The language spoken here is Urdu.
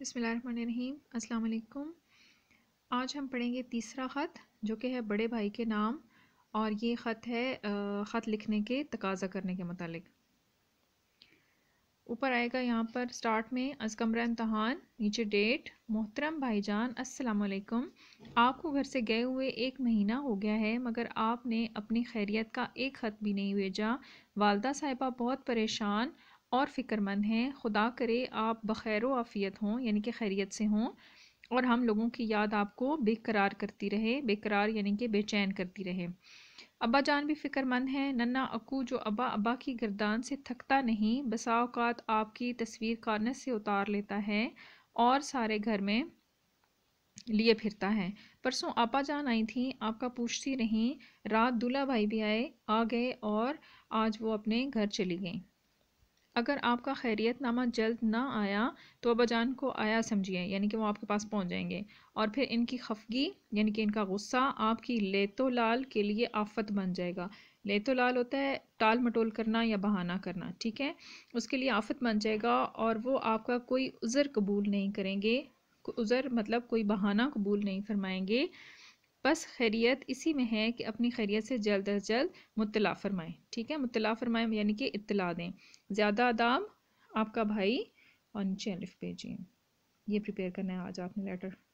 بسم اللہ الرحمن الرحیم السلام علیکم آج ہم پڑھیں گے تیسرا خط جو کہ ہے بڑے بھائی کے نام اور یہ خط ہے خط لکھنے کے تقاضا کرنے کے متعلق اوپر آئے گا یہاں پر سٹارٹ میں از کمرہ امتحان نیچے ڈیٹ محترم بھائی جان السلام علیکم آپ کو گھر سے گئے ہوئے ایک مہینہ ہو گیا ہے مگر آپ نے اپنی خیریت کا ایک خط بھی نہیں بھیجا والدہ صاحبہ بہت پریشان اور فکر مند ہیں خدا کرے آپ بخیر و عافیت ہوں یعنی کہ خیریت سے ہوں اور ہم لوگوں کی یاد آپ کو بے قرار کرتی رہے بے قرار یعنی کہ بے چین کرتی رہے ابا جان بھی فکر مند ہیں ننا اکو جو ابا ابا کی گردان سے تھکتا نہیں بسا اوقات آپ کی تصویر کارنس سے اتار لیتا ہے اور سارے گھر میں لیے پھرتا ہے پرسوں آپا جان آئی تھیں آپ کا پوچھتی رہیں رات دلہا بھائی بھی آئے آ گئے اور آج وہ اپنے گھر چلی گئیں اگر آپ کا خیریت نامہ جلد نہ آیا تو ابا جان کو آیا سمجھیے یعنی کہ وہ آپ کے پاس پہنچ جائیں گے اور پھر ان کی خفگی یعنی کہ ان کا غصہ آپ کی لیت و لال کے لیے آفت بن جائے گا لیت و لال ہوتا ہے ٹال مٹول کرنا یا بہانہ کرنا ٹھیک ہے اس کے لیے آفت بن جائے گا اور وہ آپ کا کوئی عذر قبول نہیں کریں گے عذر مطلب کوئی بہانہ قبول نہیں فرمائیں گے بس خیریت اسی میں ہے کہ اپنی خیریت سے جلد از جلد مطلع فرمائیں ٹھیک ہے مطلع فرمائیں یعنی کہ اطلاع دیں زیادہ آدام آپ کا بھائی اور نیچے الف بھیجیں یہ پریپیئر کرنا ہے آج آپ نے لیٹر